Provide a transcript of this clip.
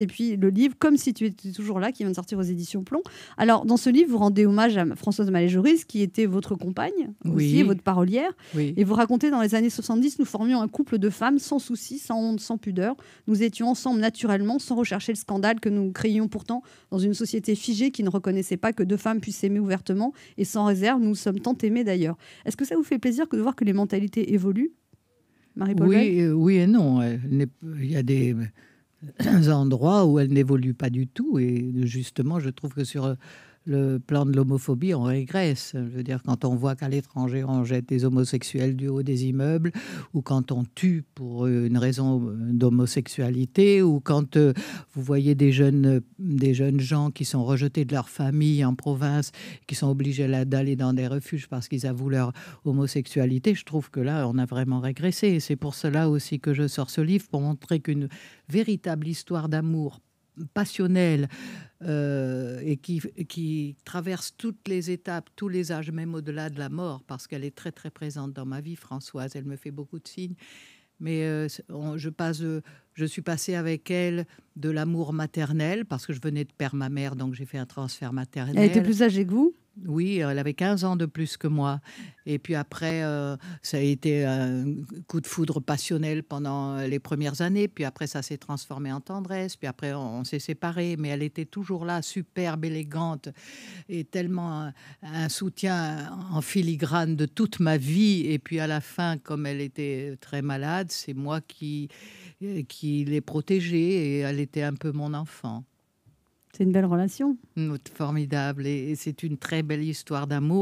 et puis le livre Comme si tu étais toujours là, qui vient de sortir aux éditions Plomb. Alors, dans ce livre, vous rendez hommage à Françoise Malé-Joris, qui était votre compagne, aussi, votre parolière. Et vous racontez dans les années 70, nous formions un couple de femmes sans souci, sans honte, sans pudeur. Nous étions ensemble naturellement, sans rechercher le scandale que nous créions pourtant dans une société figée qui ne reconnaissait pas que deux femmes puissent s'aimer ouvertement et sans réserve. Nous sommes tant aimés d'ailleurs. Est-ce que ça vous fait plaisir de voir que les mentalités évoluent, marie Oui, euh, oui et non. Euh, il y a des endroits où elle n'évolue pas du tout. Et justement, je trouve que sur euh, le plan de l'homophobie en régresse. Je veux dire, quand on voit qu'à l'étranger, on jette des homosexuels du haut des immeubles, ou quand on tue pour euh, une raison euh, d'homosexualité, ou quand euh, vous voyez des jeunes, des jeunes gens qui sont rejetés de leur famille en province, qui sont obligés d'aller dans des refuges parce qu'ils avouent leur homosexualité, je trouve que là, on a vraiment régressé. Et c'est pour cela aussi que je sors ce livre, pour montrer qu'une véritable histoire d'amour passionnelle euh, et qui, qui, traverse toutes les étapes, tous les âges, même au-delà de la mort, parce qu'elle est très très présente dans ma vie, Françoise. Elle me fait beaucoup de signes. Mais euh, je, passe, je suis passée avec elle de l'amour maternel, parce que je venais de perdre ma mère, donc j'ai fait un transfert maternel. Elle était plus âgée que vous oui, euh, elle avait 15 ans de plus que moi. Et puis après, euh, ça a été un coup de foudre passionnel pendant euh, les premières années. Puis après, ça s'est transformé en tendresse. Puis après, on, s'est séparés. Mais elle était toujours là, superbe, élégante et tellement un, soutien en filigrane de toute ma vie. Et puis à la fin, comme elle était très malade, c'est moi qui, qui l'ai protégée et elle était un peu mon enfant. C'est une belle relation. Formidable. Et c'est une très belle histoire d'amour.